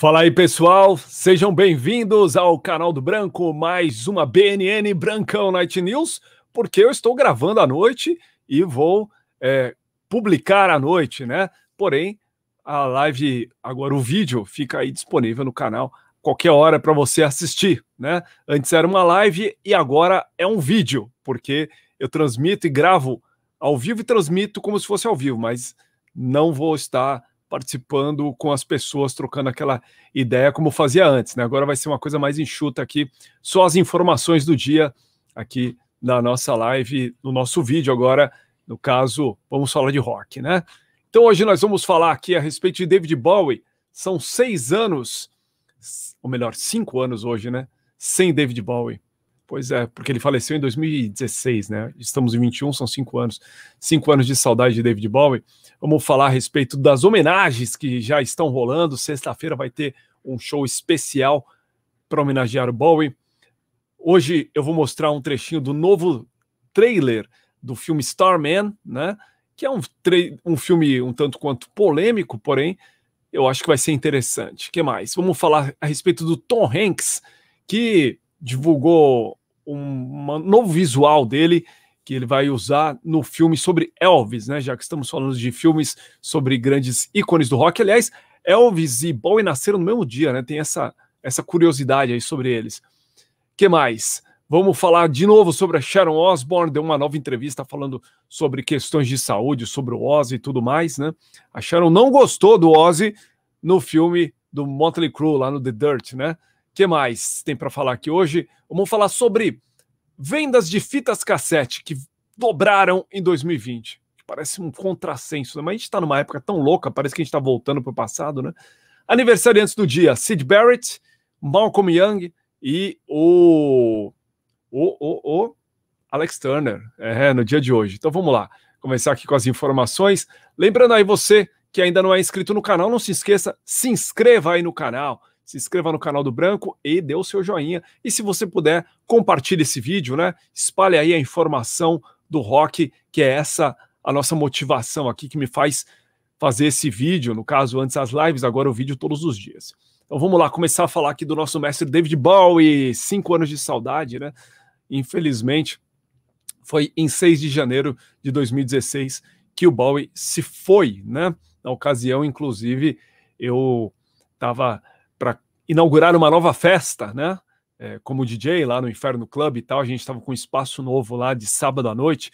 Fala aí, pessoal. Sejam bem-vindos ao canal do Branco, mais uma BNN Brancão Night News, porque eu estou gravando à noite e vou é, publicar à noite, né? Porém, a live, agora o vídeo, fica aí disponível no canal qualquer hora para você assistir, né? Antes era uma live e agora é um vídeo, porque eu transmito e gravo ao vivo e transmito como se fosse ao vivo, mas não vou estar participando com as pessoas, trocando aquela ideia como fazia antes. Né? Agora vai ser uma coisa mais enxuta aqui, só as informações do dia aqui na nossa live, no nosso vídeo agora. No caso, vamos falar de rock, né? Então hoje nós vamos falar aqui a respeito de David Bowie. São seis anos, ou melhor, cinco anos hoje, né? Sem David Bowie. Pois é, porque ele faleceu em 2016, né? Estamos em 21, são cinco anos. Cinco anos de saudade de David Bowie. Vamos falar a respeito das homenagens que já estão rolando. Sexta-feira vai ter um show especial para homenagear o Bowie. Hoje eu vou mostrar um trechinho do novo trailer do filme Starman, né? Que é um, um filme um tanto quanto polêmico, porém eu acho que vai ser interessante. O que mais? Vamos falar a respeito do Tom Hanks, que divulgou um, um novo visual dele que ele vai usar no filme sobre Elvis, né? Já que estamos falando de filmes sobre grandes ícones do rock. Aliás, Elvis e Bowie nasceram no mesmo dia, né? Tem essa, essa curiosidade aí sobre eles. que mais? Vamos falar de novo sobre a Sharon Osbourne, deu uma nova entrevista falando sobre questões de saúde, sobre o Ozzy e tudo mais, né? A Sharon não gostou do Ozzy no filme do Motley Crue, lá no The Dirt, né? que mais tem para falar aqui hoje? Vamos falar sobre vendas de fitas cassete que dobraram em 2020. Parece um contrassenso, né? mas a gente está numa época tão louca, parece que a gente está voltando para o passado, né? Aniversariantes do dia: Sid Barrett, Malcolm Young e o. O, o, o Alex Turner, é, no dia de hoje. Então vamos lá, começar aqui com as informações. Lembrando aí você que ainda não é inscrito no canal, não se esqueça, se inscreva aí no canal se inscreva no canal do Branco e dê o seu joinha. E se você puder, compartilhe esse vídeo, né? Espalhe aí a informação do rock, que é essa a nossa motivação aqui que me faz fazer esse vídeo, no caso, antes as lives, agora o vídeo todos os dias. Então vamos lá, começar a falar aqui do nosso mestre David Bowie, cinco anos de saudade, né? Infelizmente, foi em 6 de janeiro de 2016 que o Bowie se foi, né? Na ocasião, inclusive, eu estava inaugurar uma nova festa, né? É, como DJ lá no Inferno Club e tal, a gente estava com um espaço novo lá de sábado à noite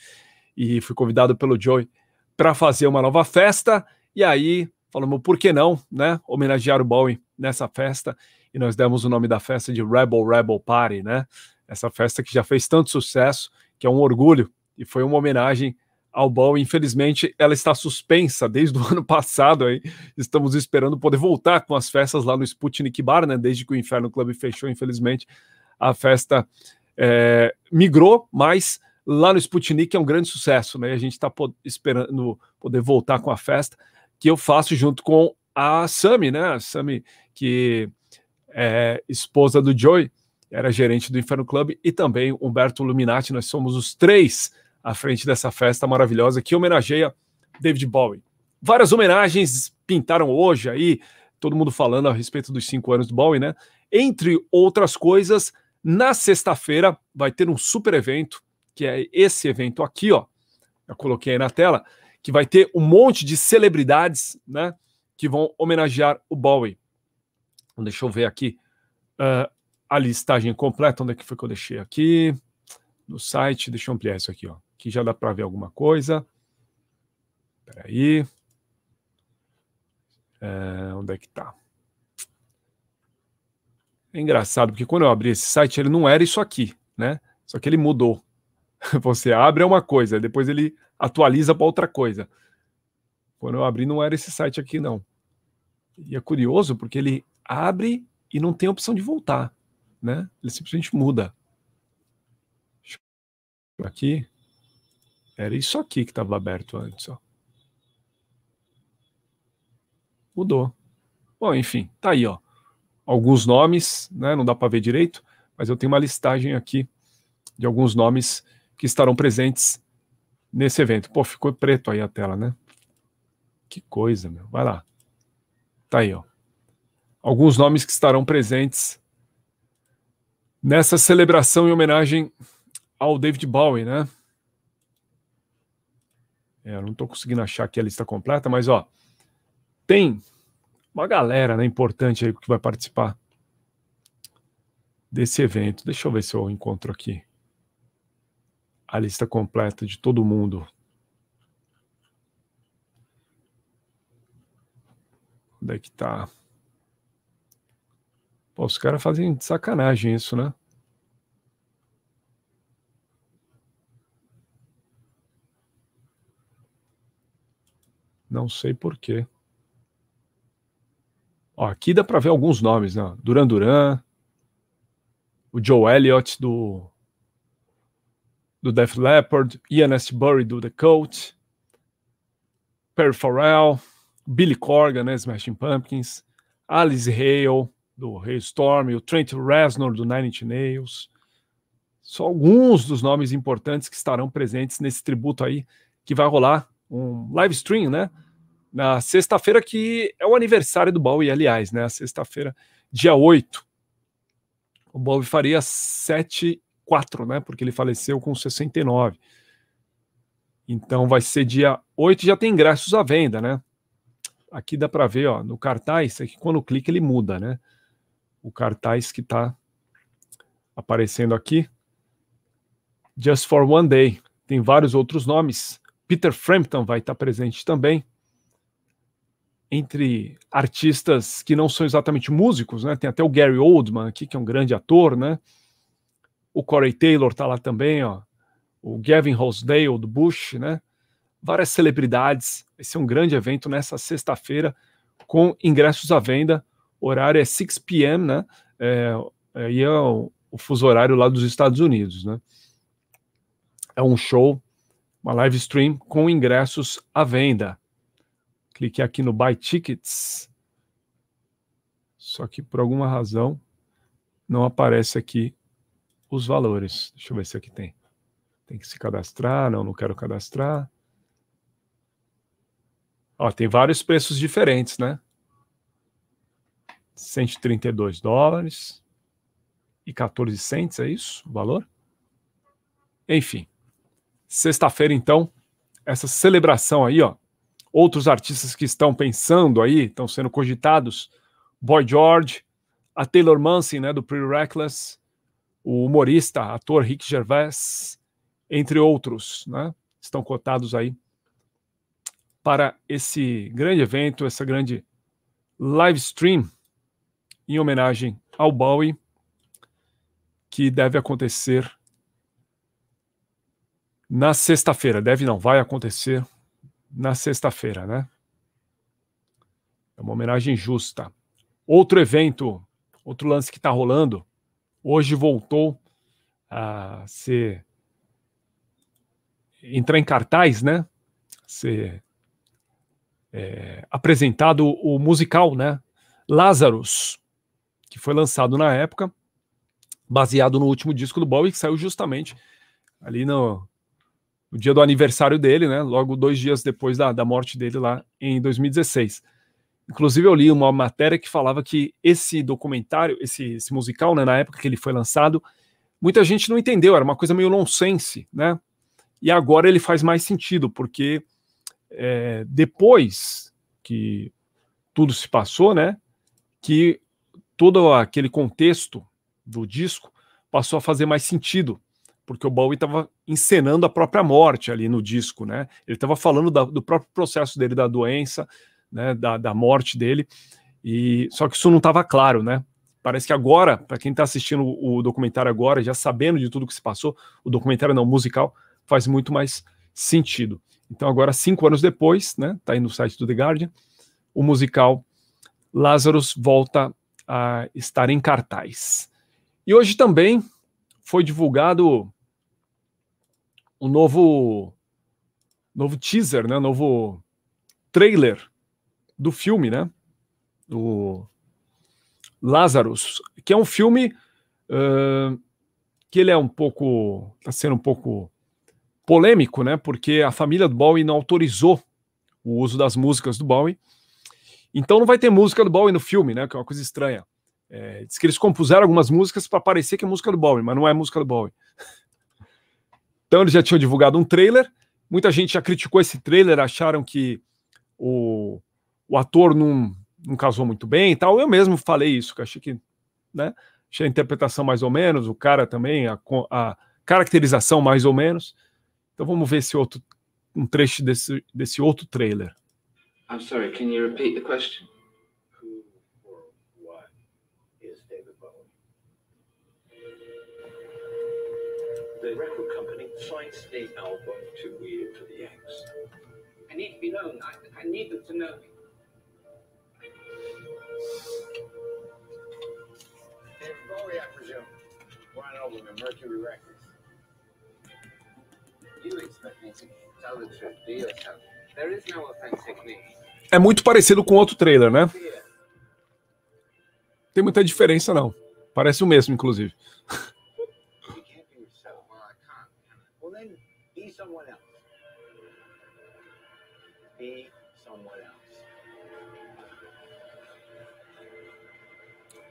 e fui convidado pelo Joey para fazer uma nova festa. E aí falamos, por que não, né? Homenagear o Bowie nessa festa e nós demos o nome da festa de Rebel Rebel Party, né? Essa festa que já fez tanto sucesso, que é um orgulho e foi uma homenagem ao Infelizmente, ela está suspensa desde o ano passado. Estamos esperando poder voltar com as festas lá no Sputnik Bar, né? Desde que o Inferno Club fechou, infelizmente, a festa é, migrou, mas lá no Sputnik é um grande sucesso, né? A gente está po esperando poder voltar com a festa que eu faço junto com a Sami, né? A Sami, que é esposa do Joey, era gerente do Inferno Club, e também Humberto Luminati. Nós somos os três à frente dessa festa maravilhosa que homenageia David Bowie. Várias homenagens pintaram hoje aí, todo mundo falando a respeito dos cinco anos do Bowie, né? Entre outras coisas, na sexta-feira vai ter um super evento, que é esse evento aqui, ó. Eu coloquei aí na tela, que vai ter um monte de celebridades, né? Que vão homenagear o Bowie. deixa eu ver aqui uh, a listagem completa, onde é que foi que eu deixei aqui no site, deixa eu ampliar isso aqui, ó. Aqui já dá para ver alguma coisa. Espera aí. É, onde é que tá? É engraçado, porque quando eu abri esse site, ele não era isso aqui, né? Só que ele mudou. Você abre é uma coisa, depois ele atualiza para outra coisa. Quando eu abri, não era esse site aqui, não. E é curioso, porque ele abre e não tem opção de voltar, né? Ele simplesmente muda. Aqui. Era isso aqui que estava aberto antes. Ó. Mudou. Bom, enfim, tá aí, ó. Alguns nomes, né? Não dá para ver direito, mas eu tenho uma listagem aqui de alguns nomes que estarão presentes nesse evento. Pô, ficou preto aí a tela, né? Que coisa, meu. Vai lá. Tá aí, ó. Alguns nomes que estarão presentes nessa celebração e homenagem ao ah, David Bowie, né? É, eu não estou conseguindo achar aqui a lista completa, mas ó, tem uma galera né, importante aí que vai participar desse evento. Deixa eu ver se eu encontro aqui a lista completa de todo mundo. Onde é que tá? Pô, os caras fazem de sacanagem isso, né? Não sei porquê. aqui dá para ver alguns nomes, né? Duran Duran, o Joe Elliott do do Def Leppard, Ian Astbury do The Cult, Perry Farrell, Billy Corgan, né, Smashing Pumpkins, Alice Hale do Hailstorm, o Trent Reznor do Nine Inch Nails. Só alguns dos nomes importantes que estarão presentes nesse tributo aí que vai rolar um live stream, né? na sexta-feira, que é o aniversário do Bowie, aliás, né? Sexta-feira, dia 8. O Bowie faria 7, 4, né? Porque ele faleceu com 69. Então vai ser dia 8, já tem ingressos à venda, né? Aqui dá para ver, ó, no cartaz, é que quando clica ele muda, né? O cartaz que está aparecendo aqui. Just for One Day. Tem vários outros nomes. Peter Frampton vai estar tá presente também entre artistas que não são exatamente músicos, né? Tem até o Gary Oldman aqui, que é um grande ator, né? O Corey Taylor está lá também, ó. O Gavin Rosdale do Bush, né? Várias celebridades. Vai ser é um grande evento nessa sexta-feira com ingressos à venda. O horário é 6 p.m., né? É, aí é o, o fuso horário lá dos Estados Unidos, né? É um show, uma live stream com ingressos à venda. Clique aqui no Buy Tickets. Só que por alguma razão não aparece aqui os valores. Deixa eu ver se aqui tem. Tem que se cadastrar, não, não quero cadastrar. Ó, tem vários preços diferentes, né? 132 dólares e 14 cents, é isso o valor? Enfim, sexta-feira, então, essa celebração aí, ó, outros artistas que estão pensando aí, estão sendo cogitados, Boy George, a Taylor Manson, né, do Pretty Reckless, o humorista, ator Rick Gervais, entre outros, né, estão cotados aí para esse grande evento, essa grande live stream em homenagem ao Bowie, que deve acontecer na sexta-feira. Deve não, vai acontecer na sexta-feira, né? É uma homenagem justa. Outro evento, outro lance que está rolando, hoje voltou a ser. entrar em cartaz, né? Ser é, apresentado o musical, né? Lazarus, que foi lançado na época, baseado no último disco do Bowie, que saiu justamente ali no, o dia do aniversário dele, né? Logo dois dias depois da, da morte dele lá em 2016. Inclusive, eu li uma matéria que falava que esse documentário, esse, esse musical, né, na época que ele foi lançado, muita gente não entendeu, era uma coisa meio nonsense, né? E agora ele faz mais sentido, porque é, depois que tudo se passou, né? Que todo aquele contexto do disco passou a fazer mais sentido porque o Bowie estava encenando a própria morte ali no disco, né? Ele estava falando da, do próprio processo dele, da doença, né? Da, da morte dele. E só que isso não estava claro, né? Parece que agora, para quem está assistindo o documentário agora, já sabendo de tudo que se passou, o documentário não musical faz muito mais sentido. Então agora cinco anos depois, né? Tá aí no site do The Guardian, o musical Lazarus volta a estar em cartaz. E hoje também foi divulgado o um novo novo teaser, né? Novo trailer do filme, né? Do Lazarus, que é um filme uh, que ele é um pouco, está sendo um pouco polêmico, né? Porque a família do Bowie não autorizou o uso das músicas do Bowie. Então não vai ter música do Bowie no filme, né? Que é uma coisa estranha. É, diz que eles compuseram algumas músicas para parecer que é música do Bowie, mas não é música do Bowie. Então eles já tinham divulgado um trailer. Muita gente já criticou esse trailer, acharam que o, o ator não, não casou muito bem e tal. Eu mesmo falei isso, que achei que, né? Achei a interpretação mais ou menos, o cara também, a, a caracterização mais ou menos. Então vamos ver esse outro um trecho desse, desse outro trailer. I'm sorry, can you repeat the question? the record company signs the album to Weird for the Yanks. I need to be known. I, I need them to know me. David Bowie, I presume. Ron Oberman, Mercury Records. You expect me to tell the truth, do yourself. There is no authentic me. É muito parecido com outro trailer, né? Tem muita diferença, não. Parece o mesmo, inclusive.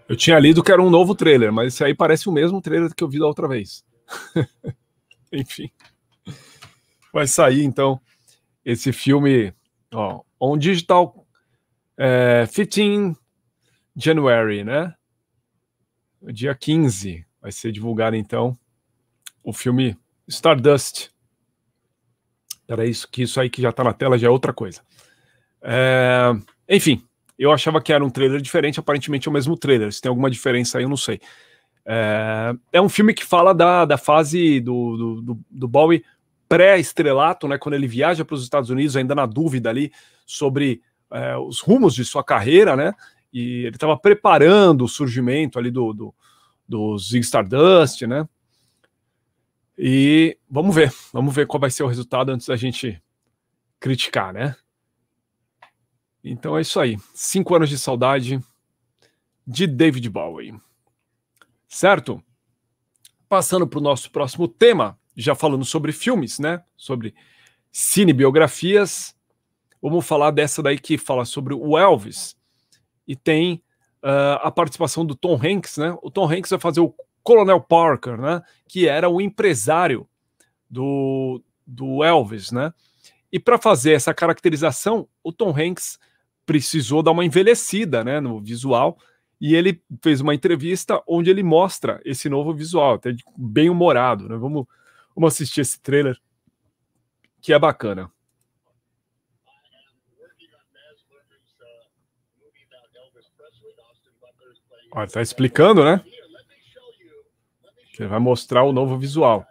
Eu tinha lido que era um novo trailer, mas isso aí parece o mesmo trailer que eu vi da outra vez. Enfim. Vai sair, então, esse filme ó, On Digital é, 15 January, né? Dia 15 vai ser divulgado, então, o filme Stardust. Era isso que isso aí que já está na tela já é outra coisa. É, enfim, eu achava que era um trailer diferente, aparentemente é o mesmo trailer. Se tem alguma diferença aí, eu não sei. É, é um filme que fala da, da fase do, do, do, do Bowie pré-estrelato, né, quando ele viaja para os Estados Unidos, ainda na dúvida ali sobre é, os rumos de sua carreira, né? E ele estava preparando o surgimento ali do, do, do Zig Stardust, né? E vamos ver, vamos ver qual vai ser o resultado antes da gente criticar, né? Então é isso aí. Cinco anos de saudade de David Bowie. Certo? Passando para o nosso próximo tema, já falando sobre filmes, né? Sobre cinebiografias. Vamos falar dessa daí que fala sobre o Elvis. E tem uh, a participação do Tom Hanks, né? O Tom Hanks vai fazer o Colonel Parker, né? Que era o empresário do, do Elvis, né? E para fazer essa caracterização, o Tom Hanks precisou dar uma envelhecida né, no visual. E ele fez uma entrevista onde ele mostra esse novo visual, até bem humorado. Né? Vamos, vamos assistir esse trailer, que é bacana. Olha, tá explicando, né? ele vai mostrar o novo visual.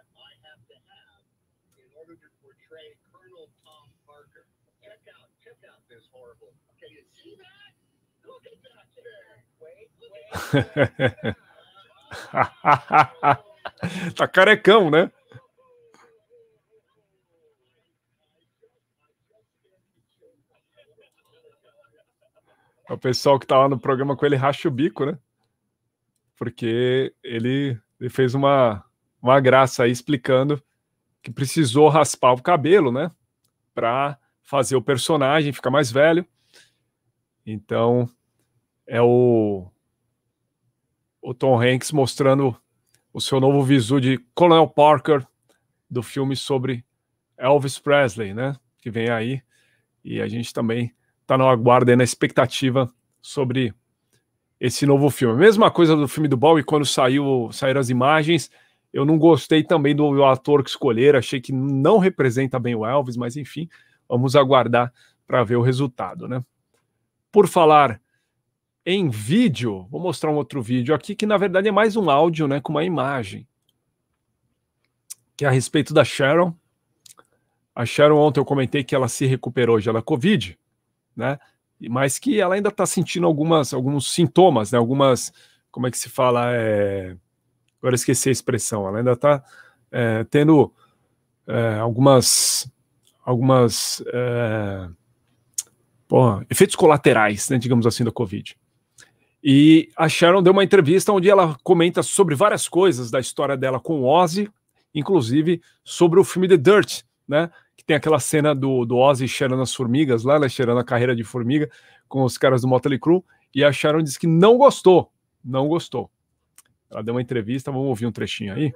tá carecão, né? o pessoal que tá lá no programa com ele racha o bico, né? Porque ele, ele fez uma, uma graça aí explicando que precisou raspar o cabelo, né? Pra fazer o personagem ficar mais velho. Então, é o o Tom Hanks mostrando o seu novo visu de Colonel Parker do filme sobre Elvis Presley, né? Que vem aí. E a gente também está na aguardo e na expectativa sobre esse novo filme. Mesma coisa do filme do Bowie, quando saiu, saíram as imagens, eu não gostei também do ator que escolher, achei que não representa bem o Elvis, mas enfim, vamos aguardar para ver o resultado, né? Por falar em vídeo. Vou mostrar um outro vídeo aqui que na verdade é mais um áudio, né, com uma imagem. Que é a respeito da Sharon. A Sharon ontem eu comentei que ela se recuperou já da COVID, né? Mas que ela ainda está sentindo algumas alguns sintomas, né? Algumas como é que se fala? É... Agora esqueci a expressão. Ela ainda está é, tendo é, algumas algumas é, efeitos colaterais, né, digamos assim, da Covid. E a Sharon deu uma entrevista onde ela comenta sobre várias coisas da história dela com o Ozzy, inclusive sobre o filme The Dirt, né? Que tem aquela cena do, do Ozzy cheirando as formigas lá, né? Cheirando a carreira de formiga com os caras do Motley Crue. E a Sharon disse que não gostou, não gostou. Ela deu uma entrevista, vamos ouvir um trechinho aí.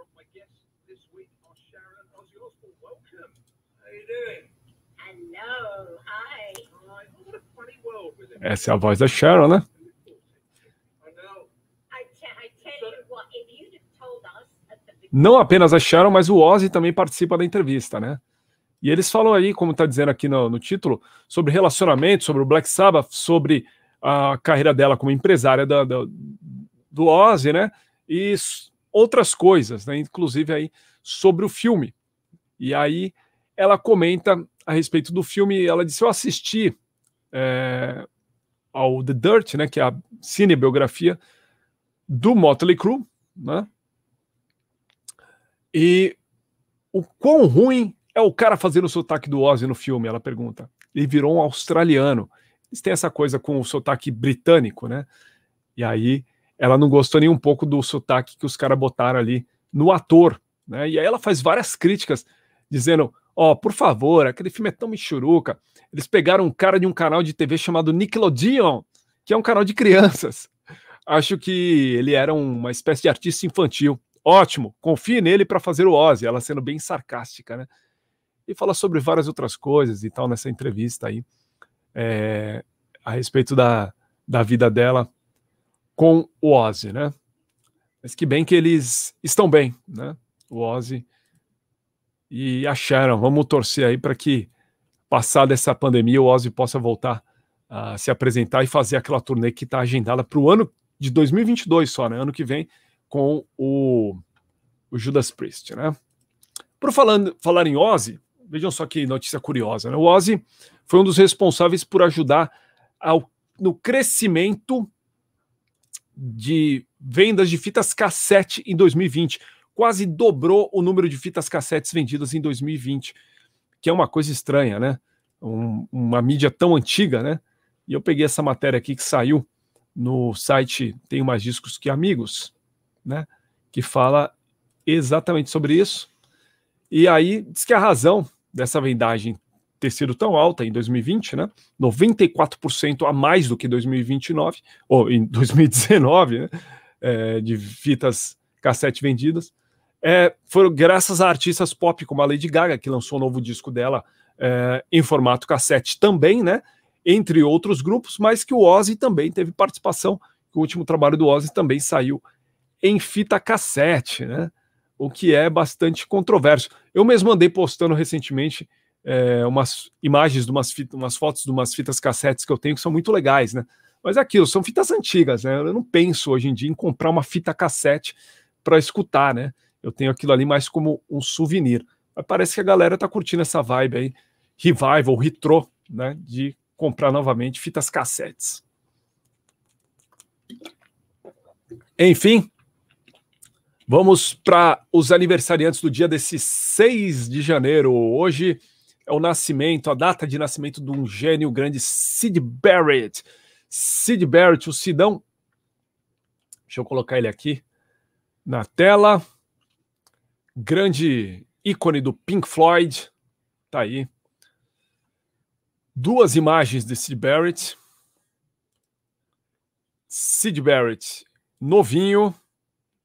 Essa é a voz da Sharon, né? não apenas a Sharon, mas o Ozzy também participa da entrevista, né? E eles falam aí, como está dizendo aqui no, no, título, sobre relacionamento, sobre o Black Sabbath, sobre a carreira dela como empresária da, da, do Ozzy, né? E outras coisas, né? Inclusive aí sobre o filme. E aí ela comenta a respeito do filme, ela disse, eu assisti é, ao The Dirt, né? Que é a cinebiografia do Motley Crue, né? E o quão ruim é o cara fazendo o sotaque do Ozzy no filme? Ela pergunta. Ele virou um australiano. Eles têm essa coisa com o sotaque britânico, né? E aí ela não gostou nem um pouco do sotaque que os caras botaram ali no ator, né? E aí ela faz várias críticas, dizendo: Ó, oh, por favor, aquele filme é tão michuruca. Eles pegaram um cara de um canal de TV chamado Nickelodeon, que é um canal de crianças. Acho que ele era uma espécie de artista infantil. Ótimo, confie nele para fazer o Ozzy, ela sendo bem sarcástica, né? E fala sobre várias outras coisas e tal nessa entrevista aí, é, a respeito da, da vida dela com o Ozzy, né? Mas que bem que eles estão bem, né? O Ozzy e a Sharon. Vamos torcer aí para que, passada essa pandemia, o Ozzy possa voltar a se apresentar e fazer aquela turnê que está agendada para o ano de 2022 só, né? Ano que vem com o, o Judas Priest, né? Por falando, falar em Ozzy, vejam só que notícia curiosa, né? O Ozzy foi um dos responsáveis por ajudar ao, no crescimento de vendas de fitas cassete em 2020. Quase dobrou o número de fitas cassetes vendidas em 2020, que é uma coisa estranha, né? Um, uma mídia tão antiga, né? E eu peguei essa matéria aqui que saiu no site Tem Mais Discos Que Amigos, né, que fala exatamente sobre isso. E aí diz que a razão dessa vendagem ter sido tão alta em 2020, né? 94% a mais do que 2029, ou em 2019, né? É, de fitas cassete vendidas, é, foram graças a artistas pop como a Lady Gaga, que lançou o um novo disco dela é, em formato cassete também, né? Entre outros grupos, mas que o Ozzy também teve participação, o último trabalho do Ozzy também saiu em fita cassete, né? O que é bastante controverso. Eu mesmo andei postando recentemente é, umas imagens de umas, fitas, umas fotos de umas fitas cassetes que eu tenho que são muito legais, né? Mas é aquilo, são fitas antigas, né? Eu não penso hoje em dia em comprar uma fita cassete para escutar, né? Eu tenho aquilo ali mais como um souvenir. Mas parece que a galera tá curtindo essa vibe aí, revival, retrô, né? De comprar novamente fitas cassetes. Enfim, Vamos para os aniversariantes do dia desse 6 de janeiro. Hoje é o nascimento, a data de nascimento de um gênio grande, Sid Barrett. Sid Barrett, o Sidão. Deixa eu colocar ele aqui na tela. Grande ícone do Pink Floyd. Tá aí. Duas imagens de Sid Barrett. Sid Barrett, novinho,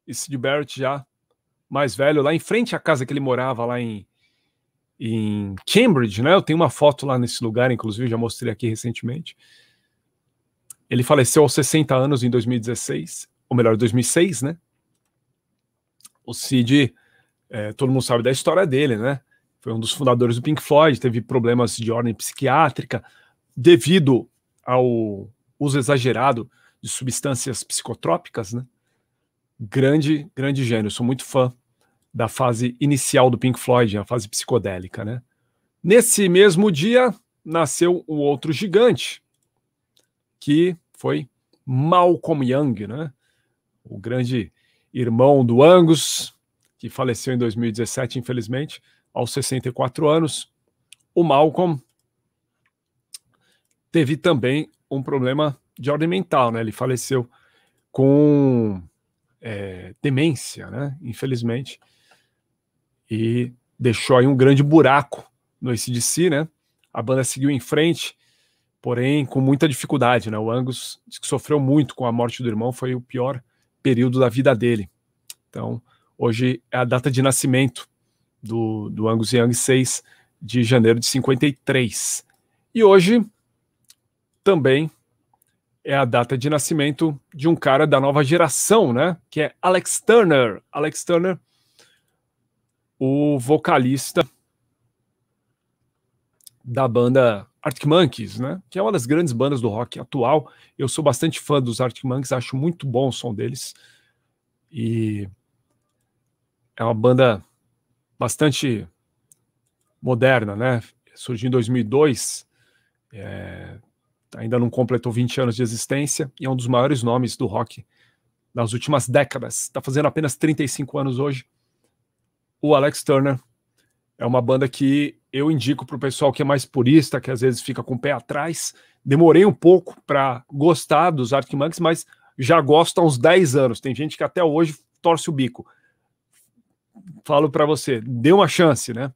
e Sid Barrett já mais velho, lá em frente à casa que ele morava, lá em, em Cambridge, né? Eu tenho uma foto lá nesse lugar, inclusive, já mostrei aqui recentemente. Ele faleceu aos 60 anos em 2016, ou melhor, 2006, né? O Sid, é, todo mundo sabe da história dele, né? Foi um dos fundadores do Pink Floyd, teve problemas de ordem psiquiátrica devido ao uso exagerado de substâncias psicotrópicas, né? grande, grande gênio. Sou muito fã da fase inicial do Pink Floyd, a fase psicodélica, né? Nesse mesmo dia nasceu o um outro gigante, que foi Malcolm Young, né? O grande irmão do Angus, que faleceu em 2017, infelizmente, aos 64 anos. O Malcolm teve também um problema de ordem mental, né? Ele faleceu com é, demência, né? Infelizmente. E deixou aí um grande buraco no ACDC, né? A banda seguiu em frente, porém com muita dificuldade, né? O Angus sofreu muito com a morte do irmão, foi o pior período da vida dele. Então, hoje é a data de nascimento do, do Angus Young, 6 de janeiro de 53. E hoje também é a data de nascimento de um cara da nova geração, né? Que é Alex Turner. Alex Turner, o vocalista da banda Arctic Monkeys, né? Que é uma das grandes bandas do rock atual. Eu sou bastante fã dos Arctic Monkeys, acho muito bom o som deles. E é uma banda bastante moderna, né? Surgiu em 2002. É, ainda não completou 20 anos de existência e é um dos maiores nomes do rock nas últimas décadas. Está fazendo apenas 35 anos hoje. O Alex Turner é uma banda que eu indico para o pessoal que é mais purista, que às vezes fica com o pé atrás. Demorei um pouco para gostar dos Arctic Monkeys, mas já gosto há uns 10 anos. Tem gente que até hoje torce o bico. Falo para você, dê uma chance, né?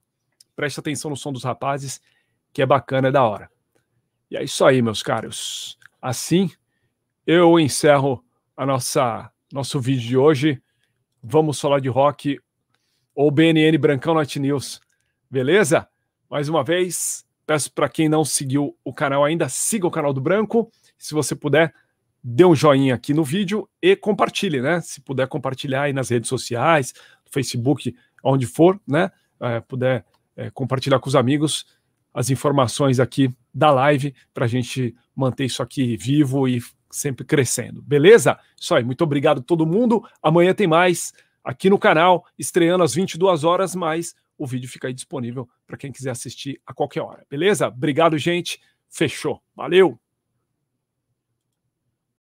Preste atenção no som dos rapazes, que é bacana, é da hora. E é isso aí, meus caros. Assim, eu encerro a nossa nosso vídeo de hoje. Vamos falar de rock ou BNN Brancão Night News. Beleza? Mais uma vez, peço para quem não seguiu o canal ainda, siga o canal do Branco. Se você puder, dê um joinha aqui no vídeo e compartilhe, né? Se puder compartilhar aí nas redes sociais, no Facebook, onde for, né? É, puder é, compartilhar com os amigos as informações aqui da live para a gente manter isso aqui vivo e sempre crescendo. Beleza? Isso aí. Muito obrigado a todo mundo. Amanhã tem mais aqui no canal, estreando às 22 horas, mas o vídeo fica aí disponível para quem quiser assistir a qualquer hora. Beleza? Obrigado, gente. Fechou. Valeu.